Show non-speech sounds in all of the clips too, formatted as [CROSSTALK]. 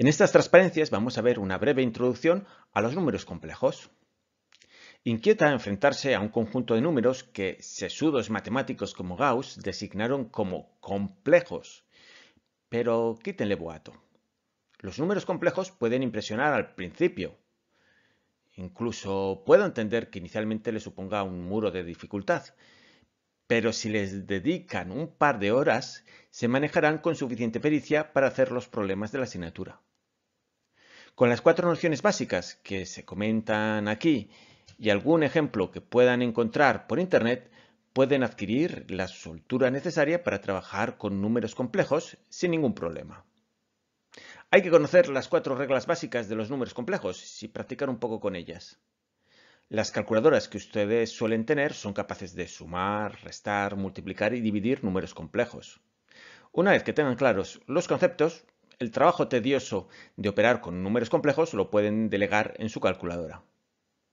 En estas transparencias vamos a ver una breve introducción a los números complejos. Inquieta enfrentarse a un conjunto de números que sesudos matemáticos como Gauss designaron como complejos. Pero quítenle boato. Los números complejos pueden impresionar al principio. Incluso puedo entender que inicialmente les suponga un muro de dificultad, pero si les dedican un par de horas, se manejarán con suficiente pericia para hacer los problemas de la asignatura. Con las cuatro nociones básicas que se comentan aquí y algún ejemplo que puedan encontrar por Internet, pueden adquirir la soltura necesaria para trabajar con números complejos sin ningún problema. Hay que conocer las cuatro reglas básicas de los números complejos y practicar un poco con ellas. Las calculadoras que ustedes suelen tener son capaces de sumar, restar, multiplicar y dividir números complejos. Una vez que tengan claros los conceptos, el trabajo tedioso de operar con números complejos lo pueden delegar en su calculadora.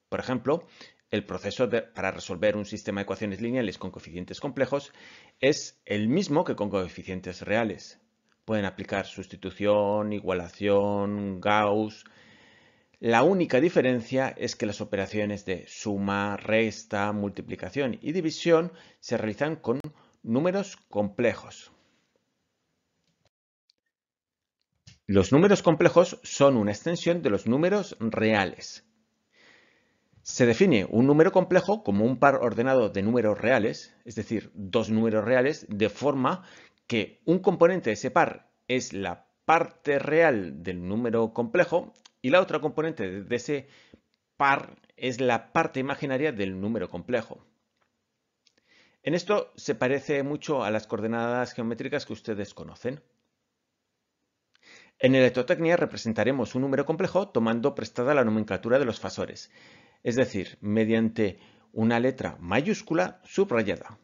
Por ejemplo, el proceso para resolver un sistema de ecuaciones lineales con coeficientes complejos es el mismo que con coeficientes reales. Pueden aplicar sustitución, igualación, Gauss. La única diferencia es que las operaciones de suma, resta, multiplicación y división se realizan con números complejos. Los números complejos son una extensión de los números reales. Se define un número complejo como un par ordenado de números reales, es decir, dos números reales, de forma que un componente de ese par es la parte real del número complejo y la otra componente de ese par es la parte imaginaria del número complejo. En esto se parece mucho a las coordenadas geométricas que ustedes conocen. En electrotecnia representaremos un número complejo tomando prestada la nomenclatura de los fasores, es decir, mediante una letra mayúscula subrayada.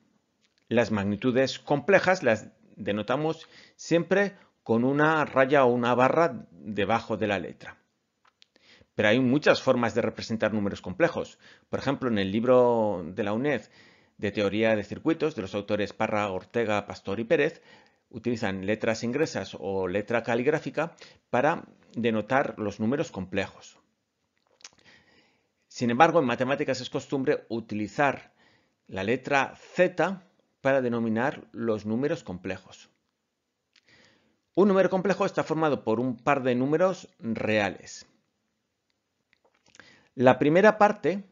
Las magnitudes complejas las denotamos siempre con una raya o una barra debajo de la letra. Pero hay muchas formas de representar números complejos. Por ejemplo, en el libro de la UNED de Teoría de Circuitos de los autores Parra, Ortega, Pastor y Pérez, utilizan letras ingresas o letra caligráfica para denotar los números complejos. Sin embargo, en matemáticas es costumbre utilizar la letra Z para denominar los números complejos. Un número complejo está formado por un par de números reales. La primera parte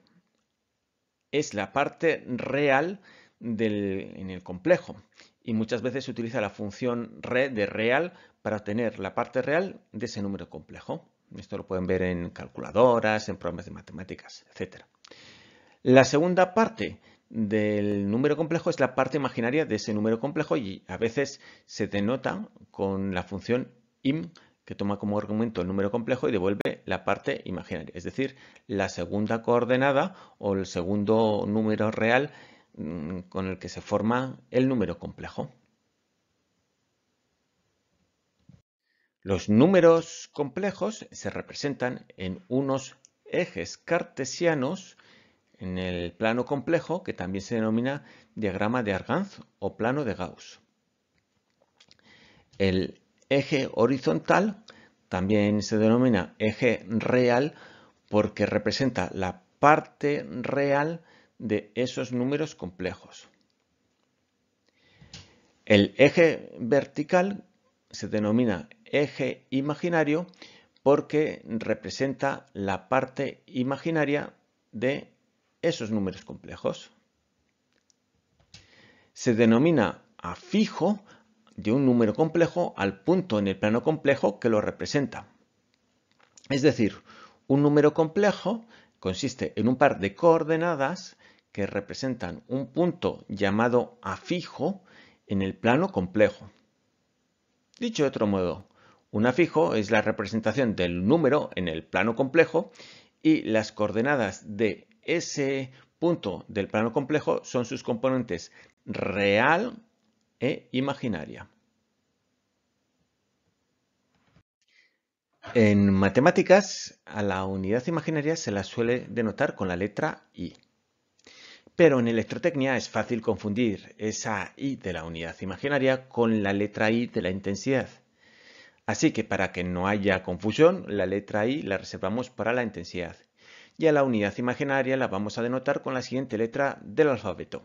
es la parte real en el complejo y muchas veces se utiliza la función re de real para obtener la parte real de ese número complejo. Esto lo pueden ver en calculadoras, en programas de matemáticas, etc. La segunda parte del número complejo es la parte imaginaria de ese número complejo y a veces se denota con la función im que toma como argumento el número complejo y devuelve la parte imaginaria, es decir, la segunda coordenada o el segundo número real Mm, con el que se forma el número complejo. Los números complejos se representan en unos ejes cartesianos en el plano complejo que también se denomina diagrama de Arganz o plano de Gauss. El eje horizontal también se denomina eje real porque representa la parte real de esos números complejos. El eje vertical se denomina eje imaginario porque representa la parte imaginaria de esos números complejos. Se denomina afijo de un número complejo al punto en el plano complejo que lo representa. Es decir, un número complejo consiste en un par de coordenadas que representan un punto llamado afijo en el plano complejo. Dicho de otro modo, un afijo es la representación del número en el plano complejo y las coordenadas de ese punto del plano complejo son sus componentes real e imaginaria. En matemáticas, a la unidad imaginaria se la suele denotar con la letra I. Pero en electrotecnia es fácil confundir esa I de la unidad imaginaria con la letra I de la intensidad. Así que para que no haya confusión, la letra I la reservamos para la intensidad. Y a la unidad imaginaria la vamos a denotar con la siguiente letra del alfabeto.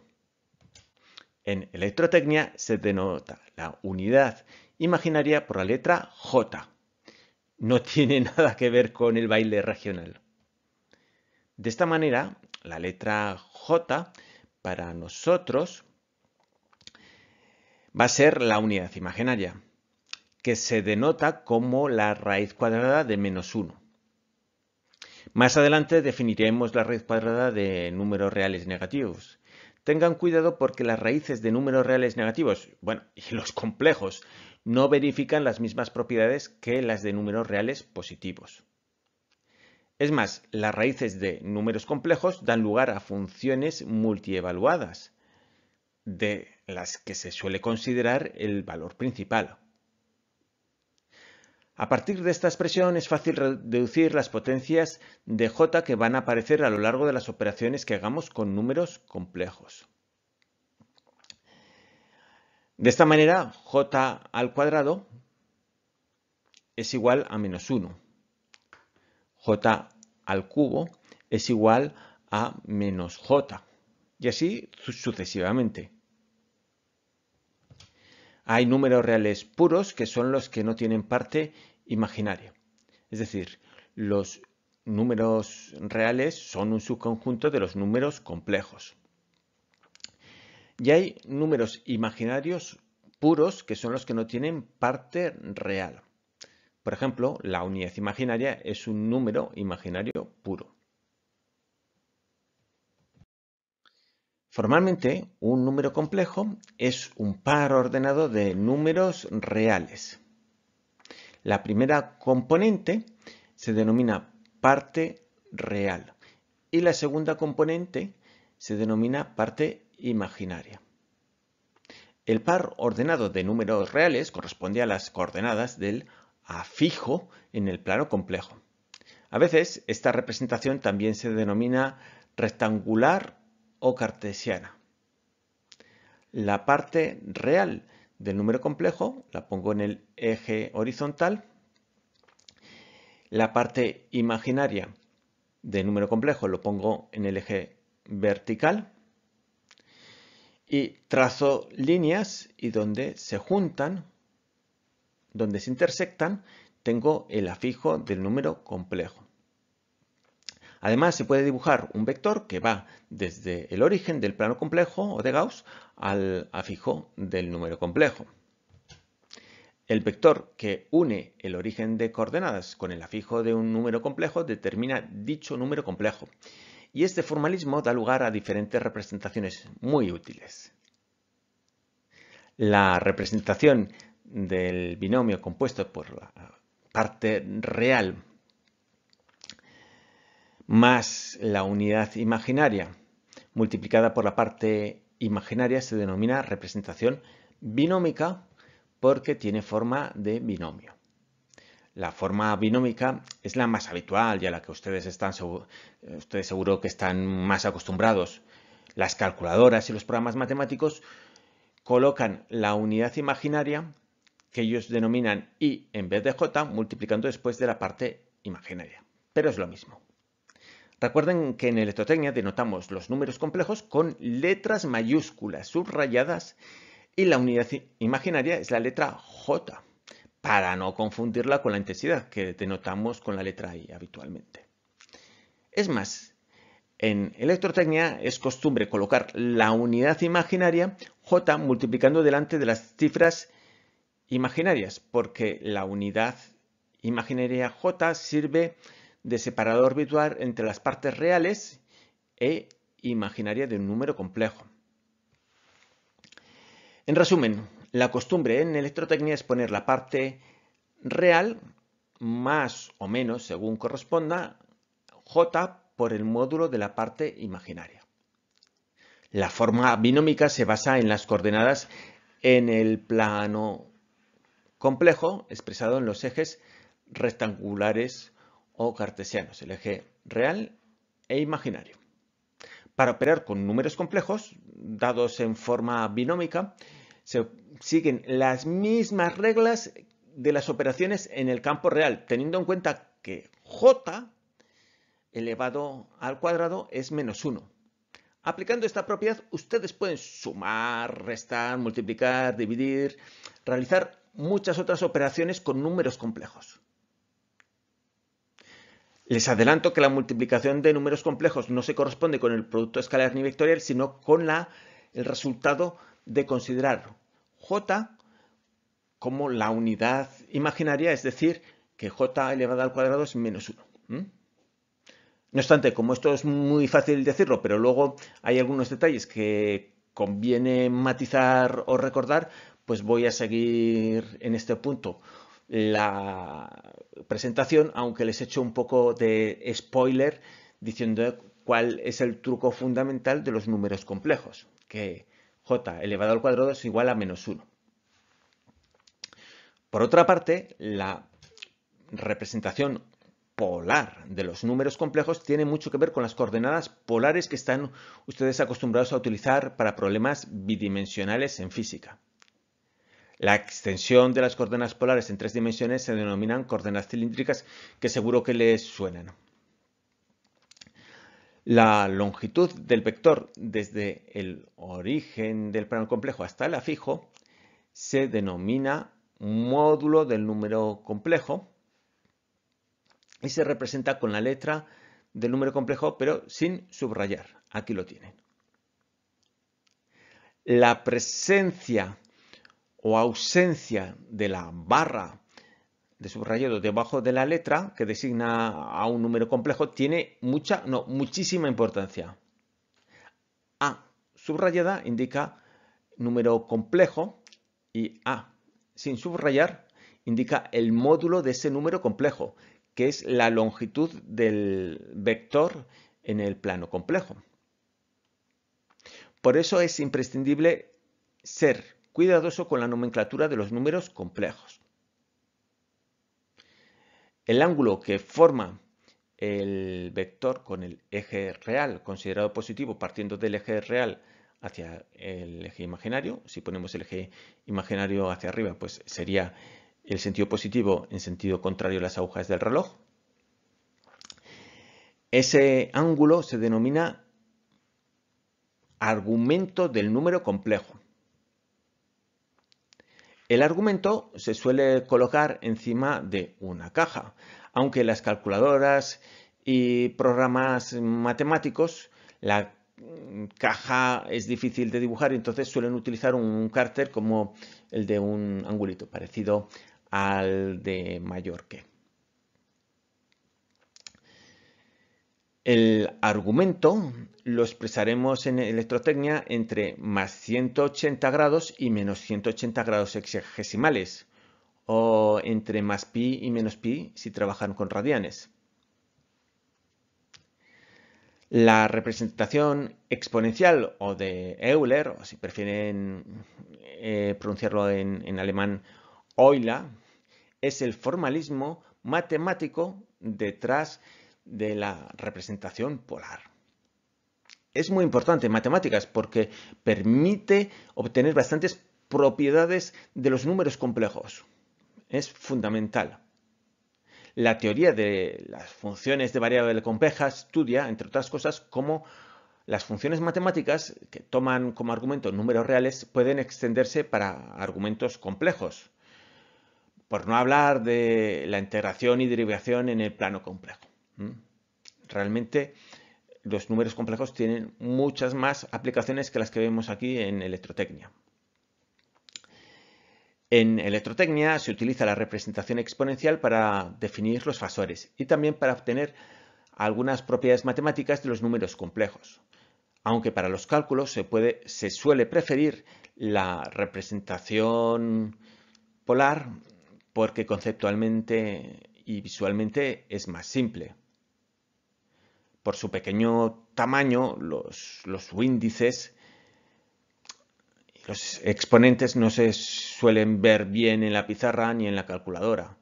En electrotecnia se denota la unidad imaginaria por la letra J. No tiene [LAUGHS] nada que ver con el baile regional. De esta manera, la letra J para nosotros va a ser la unidad imaginaria, que se denota como la raíz cuadrada de menos 1. Más adelante definiremos la raíz cuadrada de números reales negativos. Tengan cuidado porque las raíces de números reales negativos, bueno, [LAUGHS] y los complejos, no verifican las mismas propiedades que las de números reales positivos. Es más, las raíces de números complejos dan lugar a funciones multievaluadas, de las que se suele considerar el valor principal. A partir de esta expresión es fácil deducir las potencias de j que van a aparecer a lo largo de las operaciones que hagamos con números complejos. De esta manera, j al cuadrado es igual a menos 1 j al cubo es igual a menos j. Y así sucesivamente. Hay números reales puros que son los que no tienen parte imaginaria. Es decir, los números reales son un subconjunto de los números complejos. Y hay números imaginarios puros que son los que no tienen parte real. Por ejemplo, la unidad imaginaria es un número imaginario puro. Formalmente, un número complejo es un par ordenado de números reales. La primera componente se denomina parte real y la segunda componente se denomina parte imaginaria. El par ordenado de números reales corresponde a las coordenadas del a fijo en el plano complejo. A veces esta representación también se denomina rectangular o cartesiana. La parte real del número complejo la pongo en el eje horizontal. La parte imaginaria del número complejo lo pongo en el eje vertical. Y trazo líneas y donde se juntan donde se intersectan, tengo el afijo del número complejo. Además, se puede dibujar un vector que va desde el origen del plano complejo o de Gauss al afijo del número complejo. El vector que une el origen de coordenadas con el afijo de un número complejo determina dicho número complejo. Y este formalismo da lugar a diferentes representaciones muy útiles. La representación del binomio compuesto por la parte real más la unidad imaginaria multiplicada por la parte imaginaria se denomina representación binómica porque tiene forma de binomio. La forma binómica es la más habitual y a la que ustedes están ustedes seguro que están más acostumbrados. Las calculadoras y los programas matemáticos colocan la unidad imaginaria que ellos denominan i en vez de j, multiplicando después de la parte imaginaria. Pero es lo mismo. Recuerden que en electrotecnia denotamos los números complejos con letras mayúsculas subrayadas y la unidad imaginaria es la letra J, para no confundirla con la intensidad que denotamos con la letra I habitualmente. Es más, en electrotecnia es costumbre colocar la unidad imaginaria J multiplicando delante de las cifras imaginarias, porque la unidad imaginaria J sirve de separador virtual entre las partes reales e imaginaria de un número complejo. En resumen, la costumbre en electrotecnia es poner la parte real, más o menos según corresponda, J por el módulo de la parte imaginaria. La forma binómica se basa en las coordenadas en el plano complejo expresado en los ejes rectangulares o cartesianos, el eje real e imaginario. Para operar con números complejos, dados en forma binómica, se siguen las mismas reglas de las operaciones en el campo real, teniendo en cuenta que j elevado al cuadrado es menos 1. Aplicando esta propiedad, ustedes pueden sumar, restar, multiplicar, dividir, realizar muchas otras operaciones con números complejos. Les adelanto que la multiplicación de números complejos no se corresponde con el producto escalar ni vectorial, sino con la, el resultado de considerar j como la unidad imaginaria, es decir, que j elevado al cuadrado es menos 1. No obstante, como esto es muy fácil decirlo, pero luego hay algunos detalles que conviene matizar o recordar, pues voy a seguir en este punto la presentación, aunque les echo un poco de spoiler diciendo cuál es el truco fundamental de los números complejos, que j elevado al cuadrado es igual a menos 1. Por otra parte, la representación polar de los números complejos tiene mucho que ver con las coordenadas polares que están ustedes acostumbrados a utilizar para problemas bidimensionales en física. La extensión de las coordenadas polares en tres dimensiones se denominan coordenadas cilíndricas que seguro que les suenan. La longitud del vector desde el origen del plano complejo hasta el afijo se denomina módulo del número complejo y se representa con la letra del número complejo pero sin subrayar. Aquí lo tienen. La presencia o ausencia de la barra de subrayado debajo de la letra que designa a un número complejo tiene mucha, no, muchísima importancia. A subrayada indica número complejo y A sin subrayar indica el módulo de ese número complejo, que es la longitud del vector en el plano complejo. Por eso es imprescindible ser cuidadoso con la nomenclatura de los números complejos. El ángulo que forma el vector con el eje real considerado positivo partiendo del eje real hacia el eje imaginario, si ponemos el eje imaginario hacia arriba, pues sería el sentido positivo en sentido contrario a las agujas del reloj. Ese ángulo se denomina argumento del número complejo. El argumento se suele colocar encima de una caja, aunque las calculadoras y programas matemáticos, la caja es difícil de dibujar entonces suelen utilizar un cárter como el de un angulito, parecido al de Mallorca. El argumento lo expresaremos en electrotecnia entre más 180 grados y menos 180 grados hexagesimales, o entre más pi y menos pi si trabajan con radianes. La representación exponencial o de Euler, o si prefieren eh, pronunciarlo en, alemán, Euler, es el formalismo matemático detrás de de la representación polar. Es muy importante en matemáticas porque permite obtener bastantes propiedades de los números complejos. Es fundamental. La teoría de las funciones de variable compleja estudia, entre otras cosas, cómo las funciones matemáticas que toman como argumento números reales pueden extenderse para argumentos complejos, por no hablar de la integración y derivación en el plano complejo. Realmente los números complejos tienen muchas más aplicaciones que las que vemos aquí en electrotecnia. En electrotecnia se utiliza la representación exponencial para definir los fasores y también para obtener algunas propiedades matemáticas de los números complejos. Aunque para los cálculos se, se suele preferir la representación polar porque conceptualmente y visualmente es más simple por su pequeño tamaño, los, índices los exponentes no se suelen ver bien en la pizarra ni en la calculadora.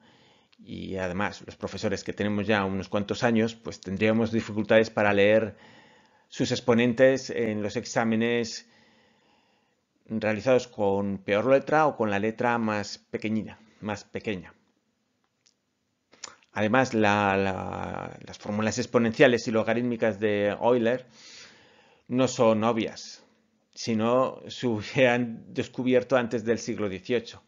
Y además, los profesores que tenemos ya unos cuantos años, pues tendríamos dificultades para leer sus exponentes en los exámenes realizados con peor letra o con la letra más pequeñina, más pequeña. Además, las fórmulas exponenciales y logarítmicas de Euler no son obvias, sino se han descubierto antes del siglo XVIII.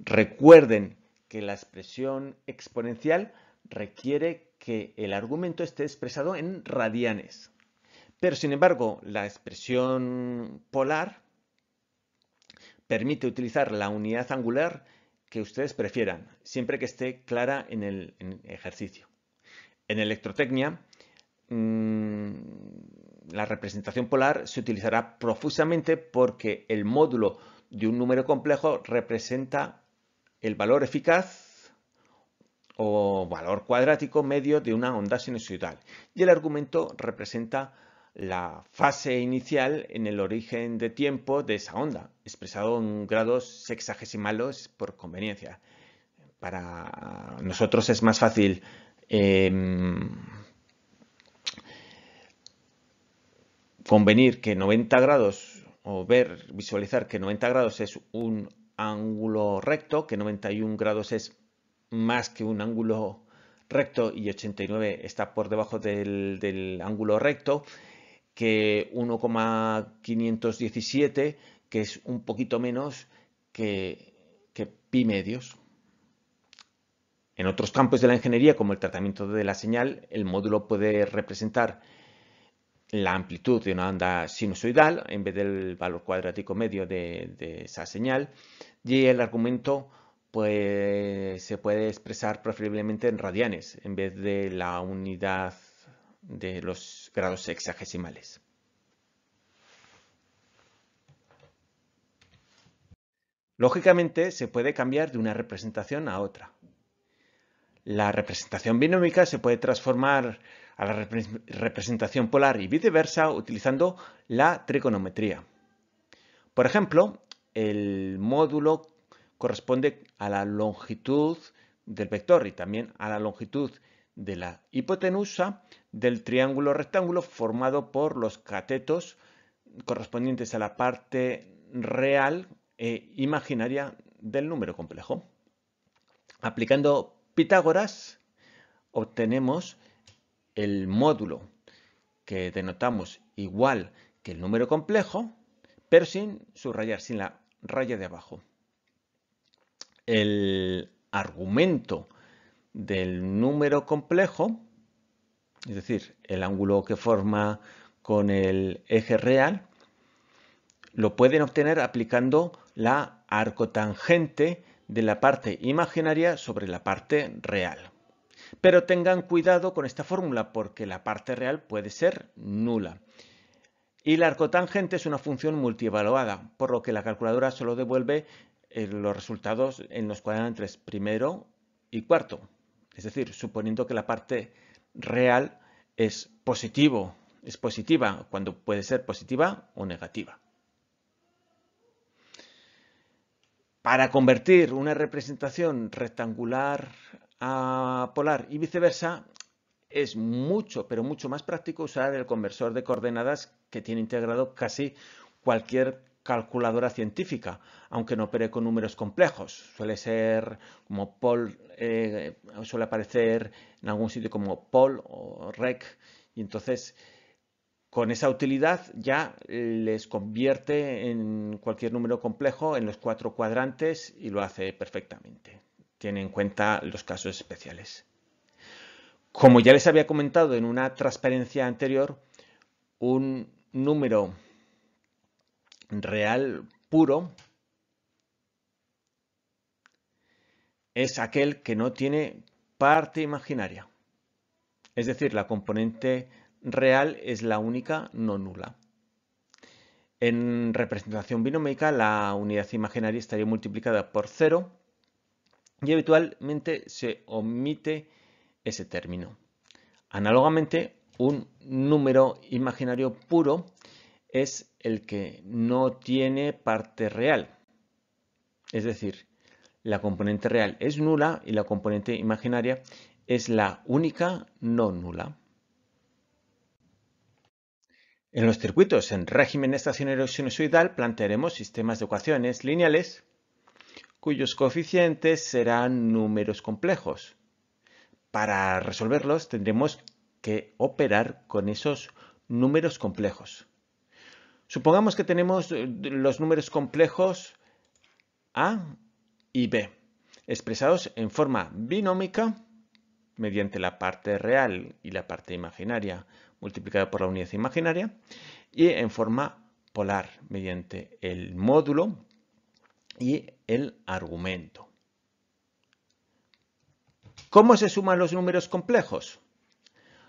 Recuerden que la expresión exponencial requiere que el argumento esté expresado en radianes. Pero, sin embargo, la expresión polar permite utilizar la unidad angular que ustedes prefieran, siempre que esté clara en el, ejercicio. En electrotecnia, mm, la representación polar se utilizará profusamente porque el módulo de un número complejo representa el valor eficaz o valor cuadrático medio de una onda sinusoidal y el argumento representa la fase inicial en el origen de tiempo de esa onda, expresado en grados sexagesimales por conveniencia. Para nosotros es más fácil em, convenir que 90 grados o ver, visualizar que 90 grados es un ángulo recto, que 91 grados es más que un ángulo recto y 89 está por debajo del, del ángulo recto que 1,517, que es un poquito menos que, pi medios. En otros campos de la ingeniería, como el tratamiento de la señal, el módulo puede representar la amplitud de una onda sinusoidal en vez del valor cuadrático medio de, de esa señal y el argumento pues, se puede expresar preferiblemente en radianes en vez de la unidad de los grados sexagesimales. Lógicamente, se puede cambiar de una representación a otra. La representación binómica se puede transformar a la representación polar y viceversa utilizando la trigonometría. Por ejemplo, el módulo corresponde a la longitud del vector y también a la longitud de la hipotenusa del triángulo rectángulo formado por los catetos correspondientes a la parte real e imaginaria del número complejo. Aplicando Pitágoras obtenemos el módulo que denotamos igual que el número complejo, pero sin subrayar, sin la raya de abajo. El argumento del número complejo, es decir, el ángulo que forma con el eje real, lo pueden obtener aplicando la arcotangente de la parte imaginaria sobre la parte real. Pero tengan cuidado con esta fórmula porque la parte real puede ser nula. Y la arcotangente es una función multievaluada, por lo que la calculadora solo devuelve eh, los resultados en los cuadrantes primero y cuarto. Es decir, suponiendo que la parte real es positivo, es positiva, cuando puede ser positiva o negativa. Para convertir una representación rectangular a polar y viceversa, es mucho, pero mucho más práctico usar el conversor de coordenadas que tiene integrado casi cualquier calculadora científica, aunque no opere con números complejos. Suele ser como pol, eh, suele aparecer en algún sitio como pol o Rec, y entonces con esa utilidad ya les convierte en cualquier número complejo en los cuatro cuadrantes y lo hace perfectamente. Tiene en cuenta los casos especiales. Como ya les había comentado en una transparencia anterior, un número real puro es aquel que no tiene parte imaginaria. Es decir, la componente real es la única no nula. En representación binómica, la unidad imaginaria estaría multiplicada por cero y habitualmente se omite ese término. Análogamente, un número imaginario puro es el que no tiene parte real. Es decir, la componente real es nula y la componente imaginaria es la única no nula. En los circuitos en régimen estacionario sinusoidal plantearemos sistemas de ecuaciones lineales cuyos coeficientes serán números complejos. Para resolverlos tendremos que operar con esos números complejos. Supongamos que tenemos eh, los números complejos A y B, expresados en forma binómica mediante la parte real y la parte imaginaria, multiplicada por la unidad imaginaria, y en forma polar, mediante el módulo y el argumento. ¿Cómo se suman los números complejos?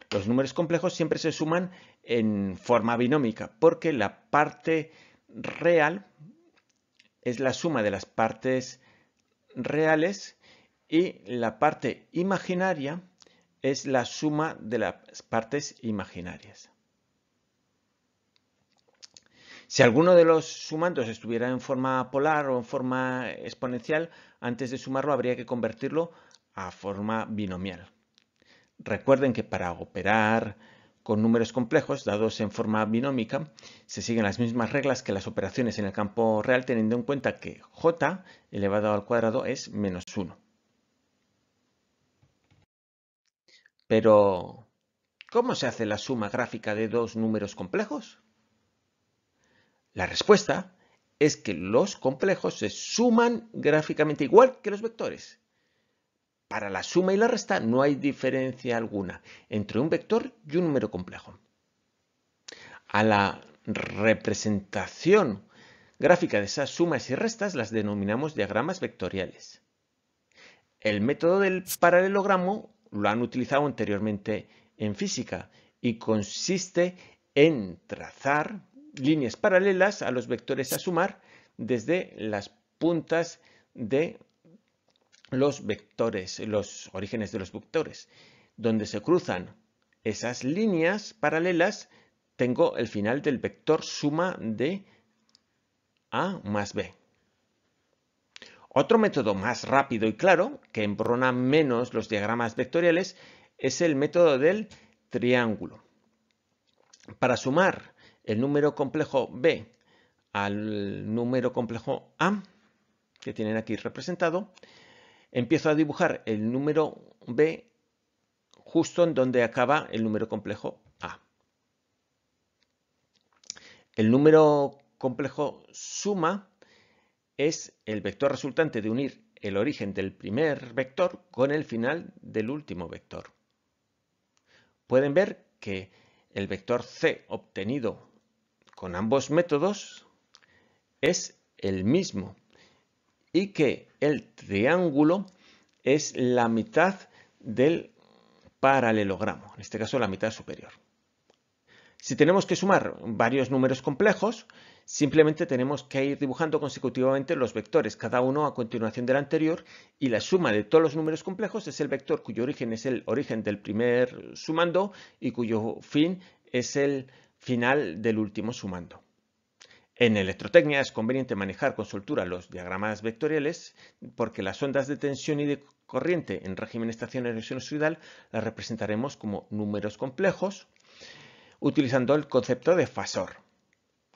Los números complejos siempre se suman en forma binómica, porque la parte real es la suma de las partes reales y la parte imaginaria es la suma de las partes imaginarias. Si alguno de los sumandos estuviera en forma polar o en forma exponencial, antes de sumarlo habría que convertirlo a forma binomial. Recuerden que para operar con números complejos, dados en forma binómica, se siguen las mismas reglas que las operaciones en el campo real, teniendo en cuenta que j elevado al cuadrado es menos 1. Pero, ¿cómo se hace la suma gráfica de dos números complejos? La respuesta es que los complejos se suman gráficamente igual que los vectores. Para la suma y la resta no hay diferencia alguna entre un vector y un número complejo. A la representación gráfica de esas sumas y restas las denominamos diagramas vectoriales. El método del paralelogramo lo han utilizado anteriormente en física y consiste en trazar líneas paralelas a los vectores a sumar desde las puntas de los vectores, los orígenes de los vectores. Donde se cruzan esas líneas paralelas, tengo el final del vector suma de A más B. Otro método más rápido y claro, que embrona menos los diagramas vectoriales, es el método del triángulo. Para sumar el número complejo B al número complejo A, que tienen aquí representado, empiezo a dibujar el número B justo en donde acaba el número complejo A. El número complejo suma es el vector resultante de unir el origen del primer vector con el final del último vector. Pueden ver que el vector C obtenido con ambos métodos es el mismo y que el triángulo es la mitad del paralelogramo, en este caso la mitad superior. Si tenemos que sumar varios números complejos, simplemente tenemos que ir dibujando consecutivamente los vectores, cada uno a continuación del anterior, y la suma de todos los números complejos es el vector cuyo origen es el origen del primer sumando y cuyo fin es el final del último sumando. En electrotecnia es conveniente manejar con soltura los diagramas vectoriales porque las ondas de tensión y de corriente en régimen estacionario sinusoidal las representaremos como números complejos utilizando el concepto de fasor.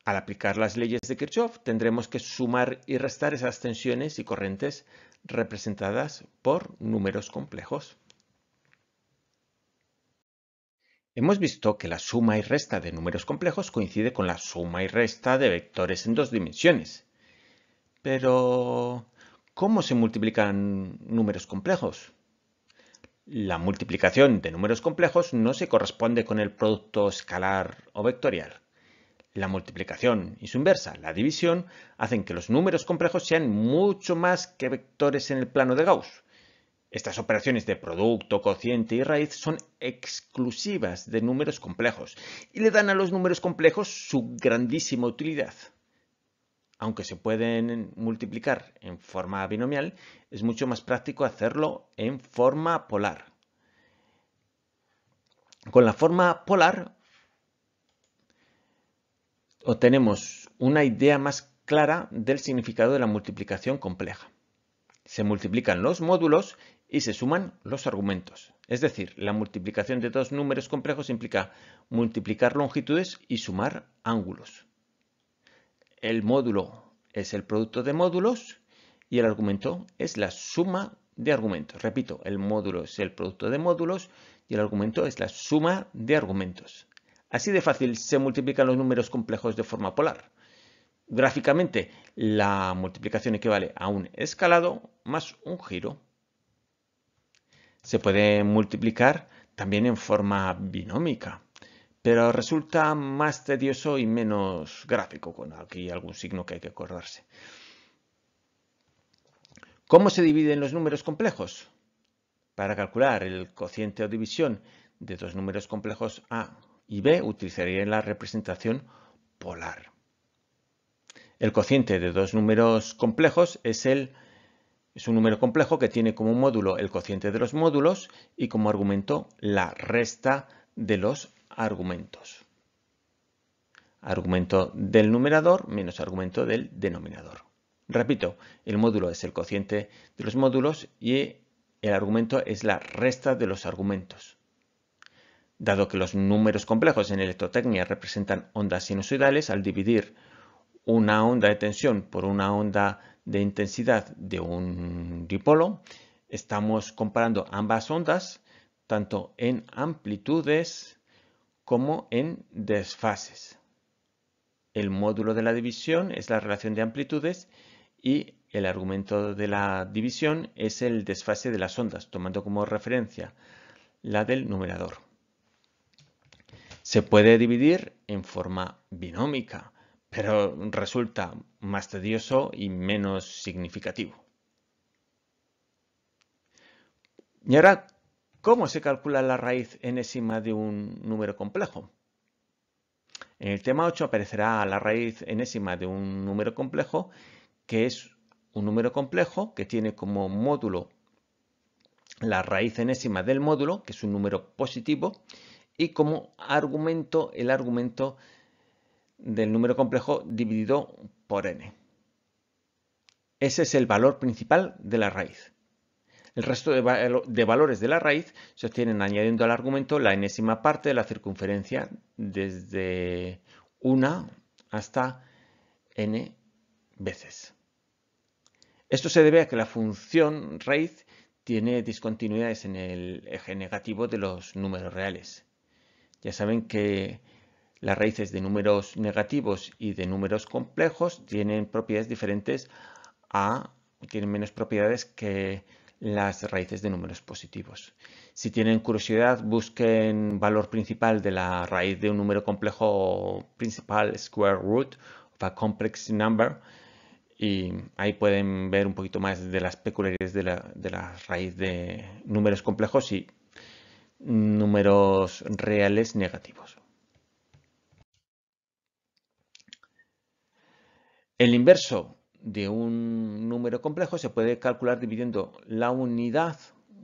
Al aplicar las leyes de Kirchhoff tendremos que sumar y restar esas tensiones y corrientes representadas por números complejos. Hemos visto que la suma y resta de números complejos coincide con la suma y resta de vectores en dos dimensiones. Pero, ¿cómo se multiplican números complejos? La multiplicación de números complejos no se corresponde con el producto escalar o vectorial. La multiplicación y su inversa, la división, hacen que los números complejos sean mucho más que vectores en el plano de Gauss, estas operaciones de producto, cociente y raíz son exclusivas de números complejos y le dan a los números complejos su grandísima utilidad. Aunque se pueden multiplicar en forma binomial, es mucho más práctico hacerlo en forma polar. Con la forma polar obtenemos una idea más clara del significado de la multiplicación compleja. Se multiplican los módulos y se suman los argumentos. Es decir, la multiplicación de dos números complejos implica multiplicar longitudes y sumar ángulos. El módulo es el producto de módulos y el argumento es la suma de argumentos. Repito, el módulo es el producto de módulos y el argumento es la suma de argumentos. Así de fácil se multiplican los números complejos de forma polar. Gráficamente, la multiplicación equivale a un escalado más un giro. Se puede multiplicar también en forma binómica, pero resulta más tedioso y menos gráfico con aquí algún signo que hay que acordarse. ¿Cómo se dividen los números complejos? Para calcular el cociente o división de dos números complejos A y B utilizaría la representación polar. El cociente de dos números complejos es el es un número complejo que tiene como módulo el cociente de los módulos y como argumento la resta de los argumentos. Argumento del numerador menos argumento del denominador. Repito, el módulo es el cociente de los módulos y el argumento es la resta de los argumentos. Dado que los números complejos en electrotecnia representan ondas sinusoidales, al dividir una onda de tensión por una onda de intensidad de un dipolo, estamos comparando ambas ondas tanto en amplitudes como en desfases. El módulo de la división es la relación de amplitudes y el argumento de la división es el desfase de las ondas, tomando como referencia la del numerador. Se puede dividir en forma binómica pero resulta más tedioso y menos significativo. Y ahora, ¿cómo se calcula la raíz enésima de un número complejo? En el tema 8 aparecerá la raíz enésima de un número complejo, que es un número complejo que tiene como módulo la raíz enésima del módulo, que es un número positivo, y como argumento el argumento del número complejo dividido por n. Ese es el valor principal de la raíz. El resto de, valores de la raíz se obtienen añadiendo al argumento la enésima parte de la circunferencia desde 1 hasta n veces. Esto se debe a que la función raíz tiene discontinuidades en el eje negativo de los números reales. Ya saben que las raíces de números negativos y de números complejos tienen propiedades diferentes a, tienen menos propiedades que las raíces de números positivos. Si tienen curiosidad, busquen valor principal de la raíz de un número complejo principal, square root of a complex number, y ahí pueden ver un poquito más de las peculiaridades de la raíz de números complejos y números reales negativos. El inverso de un número complejo se puede calcular dividiendo la unidad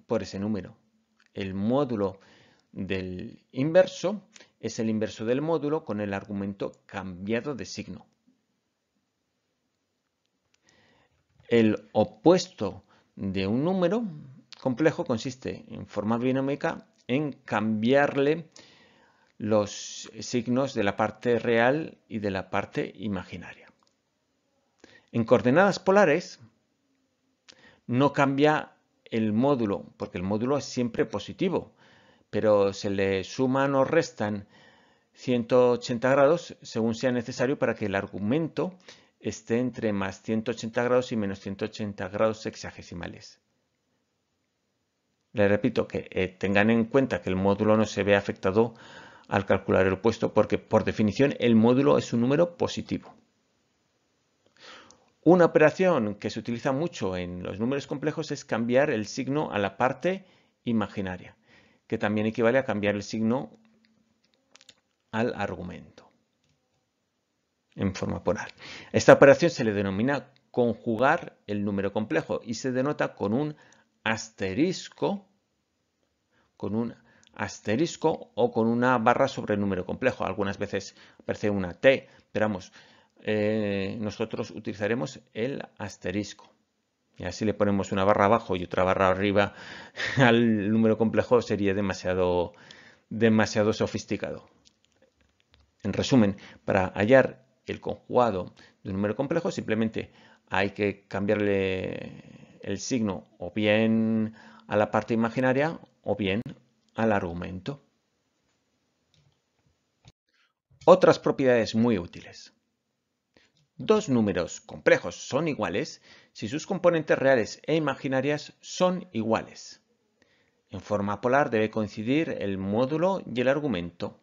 por ese número. El módulo del inverso es el inverso del módulo con el argumento cambiado de signo. El opuesto de un número complejo consiste en forma binómica en cambiarle los signos de la parte real y de la parte imaginaria. En coordenadas polares no cambia el módulo, porque el módulo es siempre positivo, pero se le suman o restan 180 grados según sea necesario para que el argumento esté entre más 180 grados y menos 180 grados sexagesimales. Le repito que eh, tengan en cuenta que el módulo no se ve afectado al calcular el opuesto porque por definición el módulo es un número positivo. Una operación que se utiliza mucho en los números complejos es cambiar el signo a la parte imaginaria, que también equivale a cambiar el signo al argumento en forma polar. Esta operación se le denomina conjugar el número complejo y se denota con un asterisco, con un asterisco o con una barra sobre el número complejo. Algunas veces aparece una T, pero vamos, eh, nosotros utilizaremos el asterisco. Y así le ponemos una barra abajo y otra barra arriba [LAUGHS] al número complejo sería demasiado, demasiado sofisticado. En resumen, para hallar el conjugado de un número complejo simplemente hay que cambiarle el signo o bien a la parte imaginaria o bien al argumento. Otras propiedades muy útiles. Dos números complejos son iguales si sus componentes reales e imaginarias son iguales. En forma polar debe coincidir el módulo y el argumento.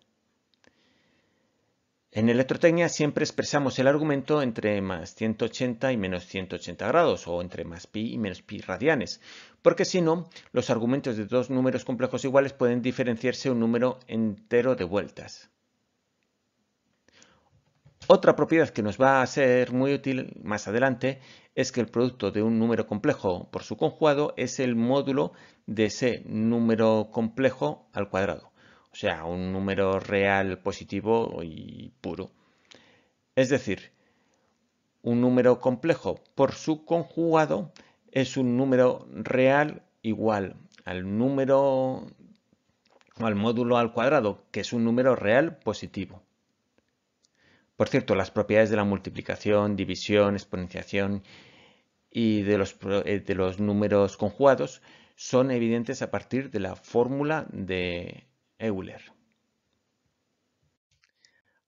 En electrotecnia siempre expresamos el argumento entre más 180 y menos 180 grados o entre más pi y menos pi radianes, porque si no, los argumentos de dos números complejos iguales pueden diferenciarse un número entero de vueltas. Otra propiedad que nos va a ser muy útil más adelante es que el producto de un número complejo por su conjugado es el módulo de ese número complejo al cuadrado, o sea, un número real positivo y puro. Es decir, un número complejo por su conjugado es un número real igual al número al módulo al cuadrado, que es un número real positivo. Por cierto, las propiedades de la multiplicación, división, exponenciación y eh, de los, números conjugados son evidentes a partir de la fórmula de Euler.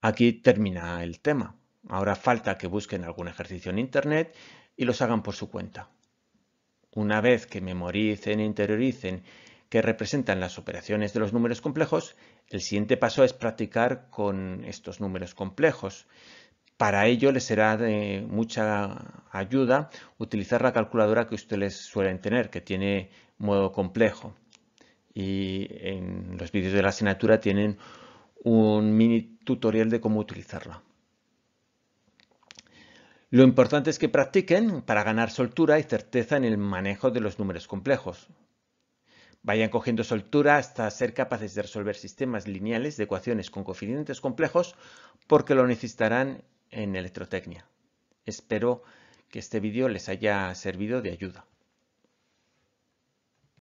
Aquí termina el tema. Ahora falta que busquen algún ejercicio en Internet y los hagan por su cuenta. Una vez que memoricen e interioricen que representan las operaciones de los números complejos, el siguiente paso es practicar con estos números complejos. Para ello les será de mucha ayuda utilizar la calculadora que ustedes suelen tener, que tiene modo complejo. Y en los vídeos de la asignatura tienen un mini tutorial de cómo utilizarla. Lo importante es que practiquen para ganar soltura y certeza en el manejo de los números complejos vayan cogiendo soltura hasta ser capaces de resolver sistemas lineales de ecuaciones con coeficientes complejos porque lo necesitarán en electrotecnia. Espero que este vídeo les haya servido de ayuda.